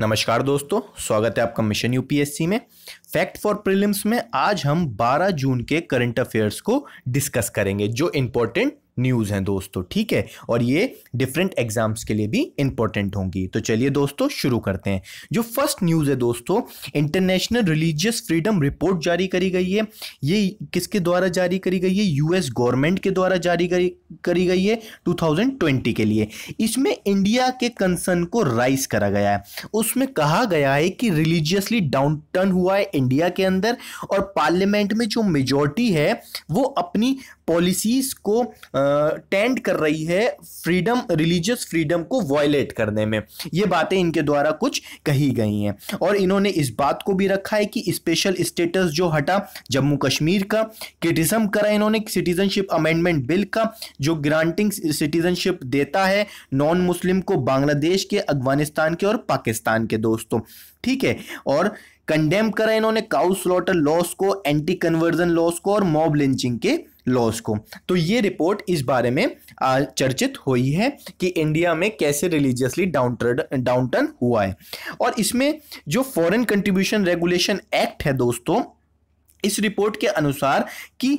नमस्कार दोस्तों स्वागत है आपका मिशन यूपीएससी में फैक्ट फॉर प्रीलिम्स में आज हम 12 जून के करंट अफेयर्स को डिस्कस करेंगे जो इम्पोर्टेंट न्यूज़ हैं दोस्तों ठीक है और ये डिफरेंट एग्जाम्स के लिए भी इम्पोर्टेंट होंगी तो चलिए दोस्तों शुरू करते हैं जो फर्स्ट न्यूज़ है दोस्तों इंटरनेशनल रिलीजियस फ्रीडम रिपोर्ट जारी करी गई है ये किसके द्वारा जारी करी गई है यूएस गवर्नमेंट के द्वारा जारी करी करी गई है 2020 के लिए इसमें इंडिया के कंसर्न को राइज करा गया है उसमें कहा गया है कि रिलीजियसली डाउन टर्न हुआ है इंडिया के अंदर और पार्लियामेंट में जो मेजोरिटी है वो अपनी पॉलिसीज को टेंड कर रही है फ्रीडम रिलीजियस फ्रीडम को वॉयलेट करने में ये बातें इनके द्वारा कुछ कही गई हैं और इन्होंने इस बात को भी रखा है कि स्पेशल स्टेटस जो हटा जम्मू कश्मीर का क्रिटिज्म करा इन्होंने सिटीजनशिप अमेंडमेंट बिल का जो ग्रांटिंग सिटीजनशिप देता है नॉन मुस्लिम को बांग्लादेश के अफगानिस्तान के और पाकिस्तान के दोस्तों ठीक है और कंडेम करा इन्होंने काउ स्लॉटर लॉस को एंटी कन्वर्जन लॉस को और मॉब लिंचिंग के लॉस को तो ये रिपोर्ट इस बारे में चर्चित हुई है कि इंडिया में कैसे रिलीजियसली डाउन डाउन टर्न हुआ है और इसमें जो फॉरेन कंट्रीब्यूशन रेगुलेशन एक्ट है दोस्तों इस रिपोर्ट के अनुसार कि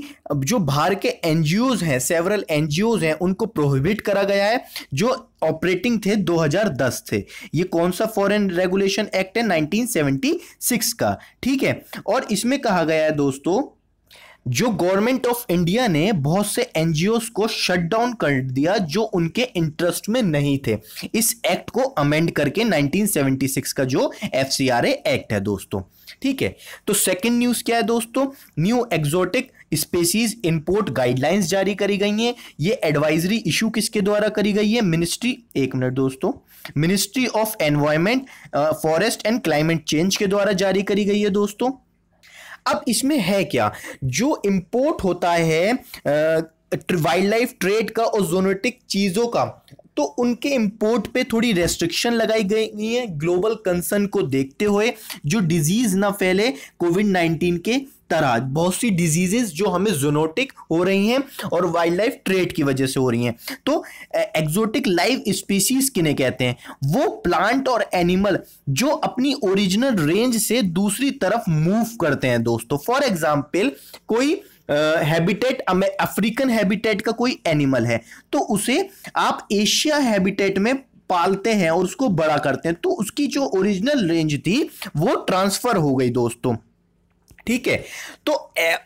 जो बाहर के एनजीओज हैं सेवरल एनजीओज हैं उनको प्रोहिबिट करा गया है जो ऑपरेटिंग थे 2010 थे ये कौन सा फॉरेन रेगुलेशन एक्ट है 1976 का ठीक है और इसमें कहा गया है दोस्तों जो गवर्नमेंट ऑफ इंडिया ने बहुत से एन को शट डाउन कर दिया जो उनके इंटरेस्ट में नहीं थे इस एक्ट को अमेंड करके 1976 का जो एफ एक्ट है दोस्तों ठीक है तो सेकंड न्यूज़ क्या है दोस्तों new exotic species import guidelines जारी करी गई हैं ये एडवाइजरी इशू किसके द्वारा करी गई है मिनिस्ट्री एक मिनट दोस्तों ministry of environment forest and climate change के द्वारा जारी करी गई है दोस्तों अब इसमें है क्या जो इम्पोर्ट होता है वाइल्ड लाइफ ट्रेड का और जोनेटिक चीज़ों का तो उनके इंपोर्ट पे थोड़ी रेस्ट्रिक्शन लगाई गई है ग्लोबल कंसर्न को देखते हुए जो डिजीज़ ना फैले कोविड नाइन्टीन के तरह बहुत सी डिजीजेज जो हमें जोनोटिक हो रही हैं और वाइल्ड लाइफ ट्रेड की वजह से हो रही हैं तो एग्जोटिक लाइव स्पीसीज किन्हें कहते हैं वो प्लांट और एनिमल जो अपनी ओरिजिनल रेंज से दूसरी तरफ मूव करते हैं दोस्तों फॉर एग्जाम्पल कोई हैबिटेट अफ्रीकन हैबिटेट का कोई एनिमल है तो उसे आप एशिया हैबिटेट में पालते हैं और उसको बड़ा करते हैं तो उसकी जो ओरिजिनल रेंज थी वो ट्रांसफर हो गई दोस्तों ठीक है तो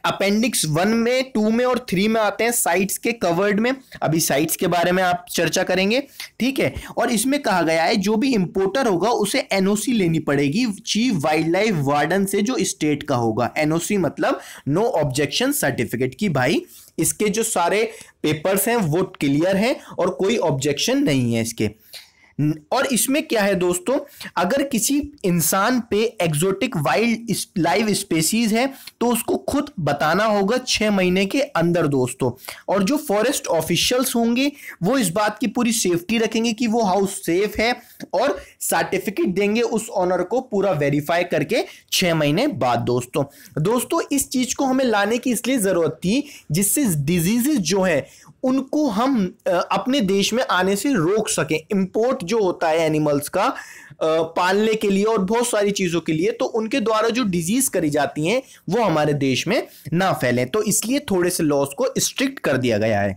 अपेंडिक्स वन में टू में और थ्री में आते हैं साइट्स के कवर्ड में अभी साइट्स के बारे में आप चर्चा करेंगे ठीक है और इसमें कहा गया है जो भी इंपोर्टर होगा उसे एनओसी लेनी पड़ेगी चीफ वाइल्ड लाइफ वार्डन से जो स्टेट का होगा एनओसी मतलब नो ऑब्जेक्शन सर्टिफिकेट की भाई इसके जो सारे पेपर्स हैं वो क्लियर हैं और कोई ऑब्जेक्शन नहीं है इसके और इसमें क्या है दोस्तों अगर किसी इंसान पे एक्जोटिक वाइल्ड लाइव स्पेसीज है तो उसको खुद बताना होगा छः महीने के अंदर दोस्तों और जो फॉरेस्ट ऑफिशियल्स होंगे वो इस बात की पूरी सेफ्टी रखेंगे कि वो हाउस सेफ है और सर्टिफिकेट देंगे उस ऑनर को पूरा वेरीफाई करके छः महीने बाद दोस्तों दोस्तों इस चीज़ को हमें लाने की इसलिए ज़रूरत थी जिससे डिजीजेज जो है उनको हम अपने देश में आने से रोक सकें इम्पोर्ट जो होता है एनिमल्स का पालने के लिए और बहुत सारी चीज़ों के लिए तो उनके द्वारा जो डिजीज करी जाती हैं वो हमारे देश में ना फैलें तो इसलिए थोड़े से लॉस को स्ट्रिक्ट कर दिया गया है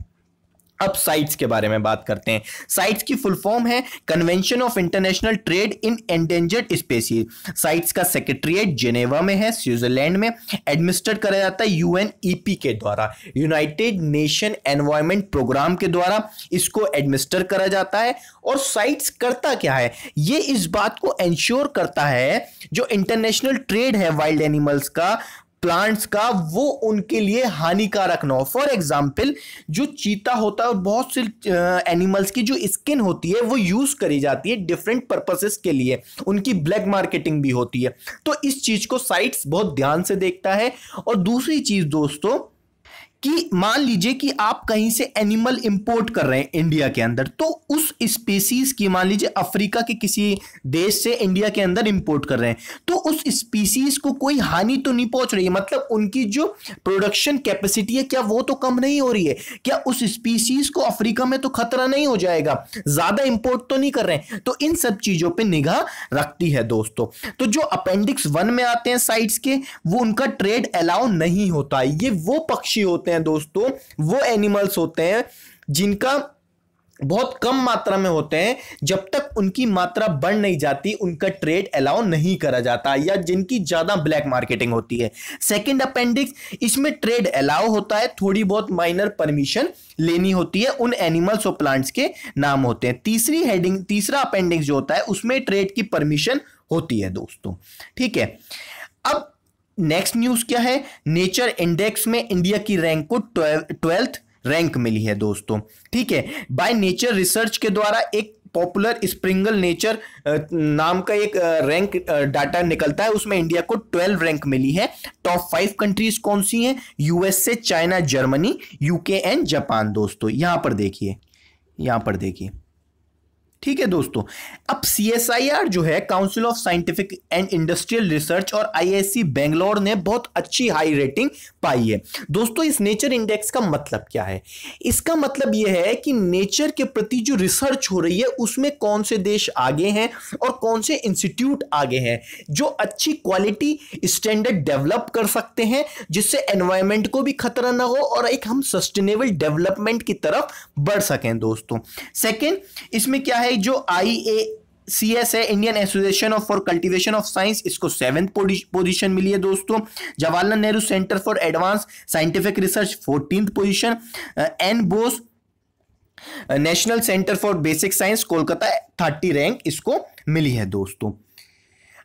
अब साइट्स के बारे में बात करते हैं साइट्स की फुल फॉर्म है convention of international trade in endangered species CITES का सेक्रेटरिएट जेनेवा में है स्विट्जरलैंड में एडमिनिस्टर कराया जाता है यूएनईपी e के द्वारा यूनाइटेड नेशन एनवायरमेंट प्रोग्राम के द्वारा इसको एडमिनिस्टर करा जाता है और साइट्स करता क्या है ये इस बात को एंश्योर करता है जो इंटरनेशनल ट्रेड है वाइल्ड एनिमल्स का प्लांट्स का वो उनके लिए हानिकारक ना हो फॉर एग्जाम्पल जो चीता होता है और बहुत से एनिमल्स की जो स्किन होती है वो यूज़ करी जाती है डिफरेंट पर्पसेस के लिए उनकी ब्लैक मार्केटिंग भी होती है तो इस चीज़ को साइट्स बहुत ध्यान से देखता है और दूसरी चीज़ दोस्तों कि मान लीजिए कि आप कहीं से एनिमल इंपोर्ट कर रहे हैं इंडिया के अंदर तो उस स्पीसीज की मान लीजिए अफ्रीका के किसी देश से इंडिया के अंदर इंपोर्ट कर रहे हैं तो उस स्पीसीज को कोई हानि तो नहीं पहुंच रही है मतलब उनकी जो प्रोडक्शन कैपेसिटी है क्या वो तो कम नहीं हो रही है क्या उस स्पीसीज को अफ्रीका में तो खतरा नहीं हो जाएगा ज्यादा इंपोर्ट तो नहीं कर रहे हैं तो इन सब चीजों पर निगाह रखती है दोस्तों तो जो अपेंडिक्स वन में आते हैं साइट्स के वो उनका ट्रेड अलाउ नहीं होता ये वो पक्षी होते हैं दोस्तों वो एनिमल्स होते हैं जिनका बहुत कम मात्रा में होते हैं जब तक उनकी मात्रा बढ़ नहीं जाती उनका ट्रेड अलाउ नहीं करा जाता या जिनकी ज़्यादा ब्लैक मार्केटिंग होती है सेकंड अपेंडिक्स इसमें ट्रेड अलाउ होता है थोड़ी बहुत माइनर परमिशन लेनी होती है उन एनिमल्स और प्लांट्स के नाम होते हैं तीसरी हेडिंग तीसरा अपेंडिक्स जो होता है उसमें ट्रेड की परमिशन होती है दोस्तों ठीक है अब नेक्स्ट न्यूज क्या है नेचर इंडेक्स में इंडिया की रैंक को ट्वेल्थ रैंक मिली है दोस्तों ठीक है बाय नेचर रिसर्च के द्वारा एक पॉपुलर स्प्रिंगल नेचर नाम का एक रैंक डाटा निकलता है उसमें इंडिया को ट्वेल्व रैंक मिली है टॉप फाइव कंट्रीज कौन सी हैं USA China Germany UK and Japan दोस्तों यहां पर देखिए यहां पर देखिए ठीक है दोस्तों अब सी जो है council of scientific and industrial research और आईआईसी बेंगलोर ने बहुत अच्छी हाई रेटिंग पाई है दोस्तों इस नेचर इंडेक्स का मतलब क्या है इसका मतलब यह है कि नेचर के प्रति जो रिसर्च हो रही है उसमें कौन से देश आगे हैं और कौन से इंस्टीट्यूट आगे हैं जो अच्छी क्वालिटी स्टैंडर्ड डेवलप कर सकते हैं जिससे एनवायरमेंट को भी खतरा ना हो और एक हम सस्टेनेबल डेवलपमेंट की तरफ बढ़ सकें दोस्तों सेकेंड इसमें क्या है आई जो आई ए सी एस है Indian association of for cultivation of science इसको सेवन पोजीशन मिली है दोस्तों Jawaharlal Nehru centre for advance scientific research fourteen position N Bose national centre for basic science Kolkata thirty rank इसको मिली है दोस्तों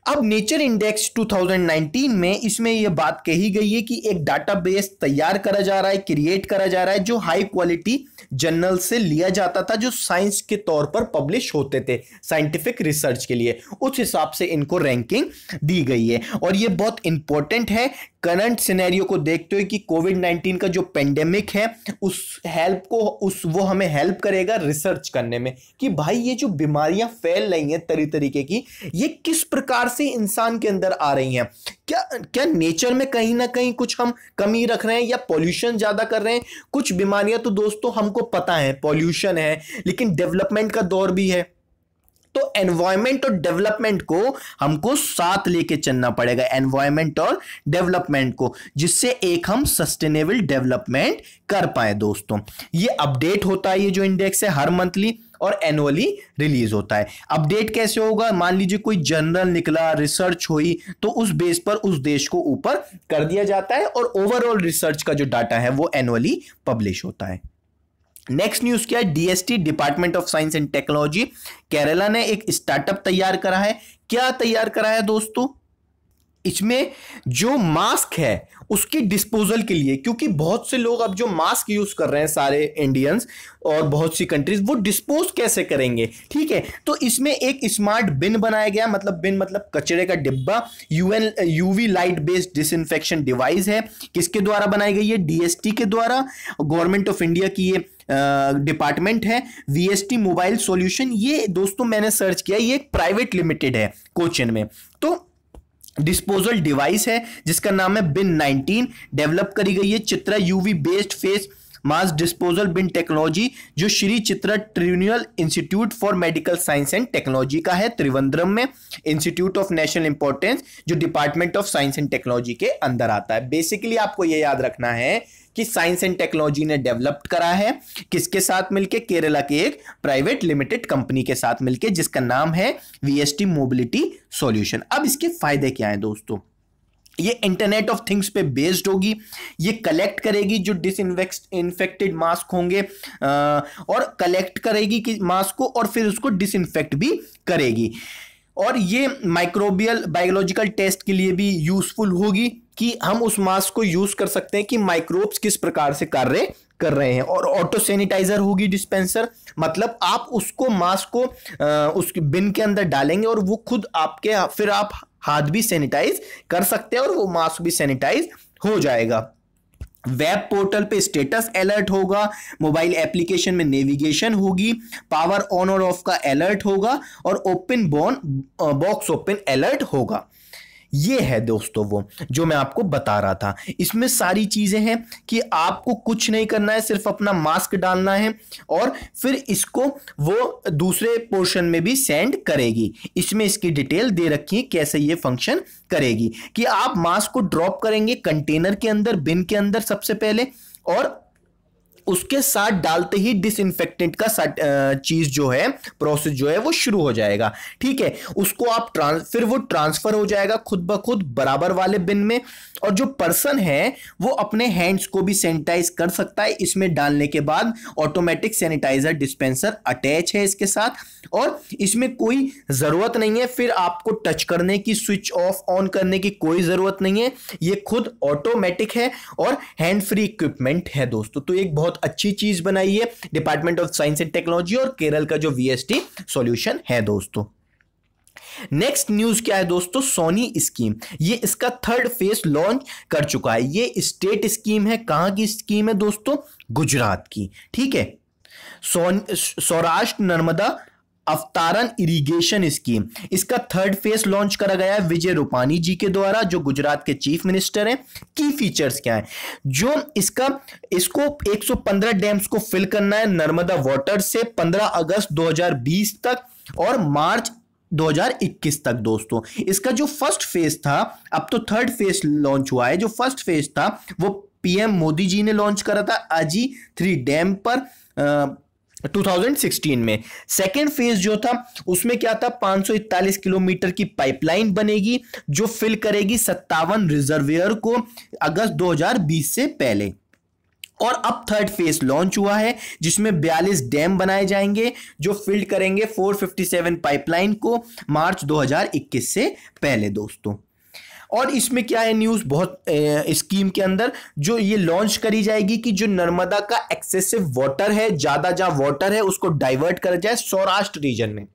अब नेचर इंडेक्स 2019 में इसमें यह बात कही गई है कि एक डाटाबेस तैयार करा जा रहा है क्रिएट करा जा रहा है जो हाई क्वालिटी जर्नल से लिया जाता था जो साइंस के तौर पर पब्लिश होते थे साइंटिफिक रिसर्च के लिए उस हिसाब से इनको रैंकिंग दी गई है और यह बहुत इंपॉर्टेंट है करंट सिनेरियो को देखते हुए कि कोविड नाइन्टीन का जो पेंडेमिक है उस हेल्प को उस वो हमें हेल्प करेगा रिसर्च करने में कि भाई ये जो बीमारियां फैल रही हैं तरी तरीके की ये किस प्रकार से इंसान के अंदर आ रही हैं क्या क्या नेचर में कहीं ना कहीं कुछ हम कमी रख रहे हैं या पॉल्यूशन ज़्यादा कर रहे हैं कुछ बीमारियां तो दोस्तों हमको पता है पॉल्यूशन है लेकिन डेवलपमेंट का दौर भी है तो एनवायरमेंट और डेवलपमेंट को हमको साथ लेके चलना पड़ेगा एनवायरमेंट और डेवलपमेंट को जिससे एक हम सस्टेनेबल डेवलपमेंट कर पाए दोस्तों ये अपडेट होता है ये जो इंडेक्स है हर मंथली और एनुअली रिलीज होता है अपडेट कैसे होगा मान लीजिए कोई जर्नल निकला रिसर्च हुई तो उस बेस पर उस देश को ऊपर कर दिया जाता है और ओवरऑल रिसर्च का जो डाटा है वो एनुअली पब्लिश होता है नेक्स्ट न्यूज क्या है DST department of science and technology Kerala ने एक स्टार्टअप तैयार करा है क्या तैयार करा है दोस्तों इसमें जो मास्क है उसकी डिस्पोजल के लिए क्योंकि बहुत से लोग अब जो मास्क यूज कर रहे हैं सारे इंडियंस और बहुत सी कंट्रीज वो डिस्पोज कैसे करेंगे ठीक है तो इसमें एक स्मार्ट बिन बनाया गया मतलब बिन मतलब कचरे का डिब्बा UN UV light based disinfection device है किसके द्वारा बनाई गई है डीएसटी के द्वारा गवर्नमेंट ऑफ इंडिया की ये डिपार्टमेंट है वीएसटी मोबाइल सॉल्यूशन ये दोस्तों मैंने सर्च किया ये एक प्राइवेट लिमिटेड है कोचिन में तो डिस्पोजल डिवाइस है जिसका नाम है बिन नाइनटीन डेवलप करी गई है Chitra UV based face mask disposal bin technology जो Shri Chitra tribunal institute for medical science and technology का है त्रिवेंद्रम में इंस्टीट्यूट ऑफ नेशनल इंपॉर्टेंस जो department of science and technology के अंदर आता है बेसिकली आपको यह याद रखना है कि साइंस एंड टेक्नोलॉजी ने डेवलप करा है किसके साथ मिलके केरला के एक प्राइवेट लिमिटेड कंपनी के साथ मिलके जिसका नाम है वीएसटी मोबिलिटी सॉल्यूशन अब इसके फायदे क्या हैं दोस्तों ये इंटरनेट ऑफ थिंग्स पे बेस्ड होगी ये कलेक्ट करेगी जो डिस इन्फेक्टेड मास्क होंगे आ, और कलेक्ट करेगी कि मास्क को और फिर उसको डिसइनफेक्ट भी करेगी और ये माइक्रोबियल बायोलॉजिकल टेस्ट के लिए भी यूजफुल होगी कि हम उस मास्क को यूज कर सकते हैं कि माइक्रोब्स किस प्रकार से कार्य कर रहे हैं और ऑटो सैनिटाइजर होगी डिस्पेंसर मतलब आप उसको मास्क को उस बिन के अंदर डालेंगे और वो खुद आपके फिर आप हाथ भी सैनिटाइज कर सकते हैं और वो मास्क भी सैनिटाइज हो जाएगा वेब पोर्टल पे स्टेटस अलर्ट होगा मोबाइल एप्लीकेशन में नेविगेशन होगी पावर ऑन और ऑफ का अलर्ट होगा और ओपन बॉन बॉक्स ओपन अलर्ट होगा ये है दोस्तों वो जो मैं आपको बता रहा था इसमें सारी चीज़ें हैं कि आपको कुछ नहीं करना है सिर्फ अपना मास्क डालना है और फिर इसको वो दूसरे पोर्शन में भी सेंड करेगी इसमें इसकी डिटेल दे रखी है कैसे ये फंक्शन करेगी कि आप मास्क को ड्रॉप करेंगे कंटेनर के अंदर बिन के अंदर सबसे पहले और उसके साथ डालते ही डिसइनफेक्टेंट का चीज जो है प्रोसेस जो है वो शुरू हो जाएगा ठीक है उसको आप ट्रांस फिर वो ट्रांसफर हो जाएगा खुद ब खुद बराबर वाले बिन में और जो पर्सन है वो अपने हैंड्स को भी सैनिटाइज कर सकता है इसमें डालने के बाद ऑटोमेटिक सैनिटाइजर डिस्पेंसर अटैच है इसके साथ और इसमें कोई ज़रूरत नहीं है फिर आपको टच करने की स्विच ऑफ ऑन करने की कोई ज़रूरत नहीं है ये खुद ऑटोमेटिक है और हैंड फ्री इक्विपमेंट है दोस्तों तो एक बहुत अच्छी चीज बनाई है department of science and technology और केरल का जो वीएसटी सॉल्यूशन है दोस्तों नेक्स्ट न्यूज क्या है दोस्तों सोनी स्कीम ये इसका थर्ड फेज लॉन्च कर चुका है ये स्टेट स्कीम है कहां की स्कीम है दोस्तों गुजरात की ठीक है सौराष्ट्र नर्मदा अवतारन इरिगेशन स्कीम इसका थर्ड फेज लॉन्च करा गया है विजय रूपानी जी के द्वारा जो गुजरात के चीफ मिनिस्टर हैं की फीचर्स क्या हैं जो इसका इसको 115 डैम्स को फिल करना है नर्मदा वाटर से 15 अगस्त 2020 तक और मार्च 2021 तक दोस्तों इसका जो फर्स्ट फेज था अब तो थर्ड फेज लॉन्च हुआ है जो फर्स्ट फेज था वो पीएम मोदी जी ने लॉन्च करा था अजी थ्री डैम पर आ, 2016 में सेकेंड फेज जो था उसमें क्या था 541 किलोमीटर की पाइपलाइन बनेगी जो फिल करेगी सत्तावन रिजर्वेयर को अगस्त 2020 से पहले और अब थर्ड फेज लॉन्च हुआ है जिसमें 42 डैम बनाए जाएंगे जो फिल्ड करेंगे 457 पाइपलाइन को मार्च 2021 से पहले दोस्तों और इसमें क्या है न्यूज़ बहुत स्कीम के अंदर जो ये लॉन्च करी जाएगी कि जो नर्मदा का एक्सेसिव वाटर है ज़्यादा जहाँ वाटर है उसको डाइवर्ट करा जाए सौराष्ट्र रीजन में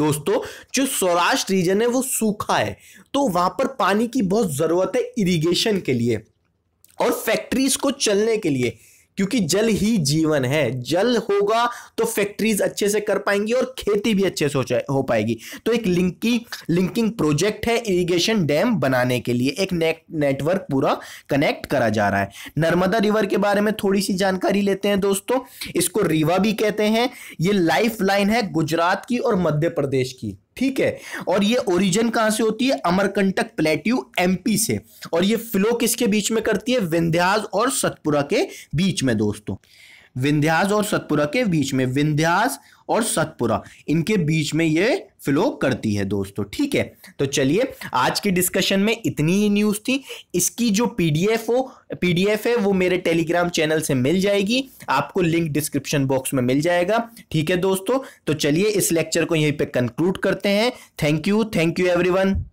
दोस्तों जो सौराष्ट्र रीजन है वो सूखा है तो वहां पर पानी की बहुत ज़रूरत है इरिगेशन के लिए और फैक्ट्रीज को चलने के लिए क्योंकि जल ही जीवन है जल होगा तो फैक्ट्रीज अच्छे से कर पाएंगी और खेती भी अच्छे से हो, हो पाएगी तो एक लिंकी लिंकिंग प्रोजेक्ट है इरिगेशन डैम बनाने के लिए एक नेटवर्क पूरा कनेक्ट करा जा रहा है नर्मदा रिवर के बारे में थोड़ी सी जानकारी लेते हैं दोस्तों इसको रीवा भी कहते हैं ये लाइफ लाइन है गुजरात की और मध्य प्रदेश की ठीक है और ये ओरिजिन कहां से होती है अमरकंटक प्लेट्यू एमपी से और ये फ्लो किसके बीच में करती है विंध्याज और सतपुरा के बीच में दोस्तों विंध्यास और सतपुरा के बीच में विंध्यास और सतपुरा इनके बीच में ये फ्लो करती है दोस्तों ठीक है तो चलिए आज की डिस्कशन में इतनी ही न्यूज़ थी इसकी जो पीडीएफ हो पीडीएफ है वो मेरे टेलीग्राम चैनल से मिल जाएगी आपको लिंक डिस्क्रिप्शन बॉक्स में मिल जाएगा ठीक है दोस्तों तो चलिए इस लेक्चर को यहीं पे कंक्लूड करते हैं thank you thank you every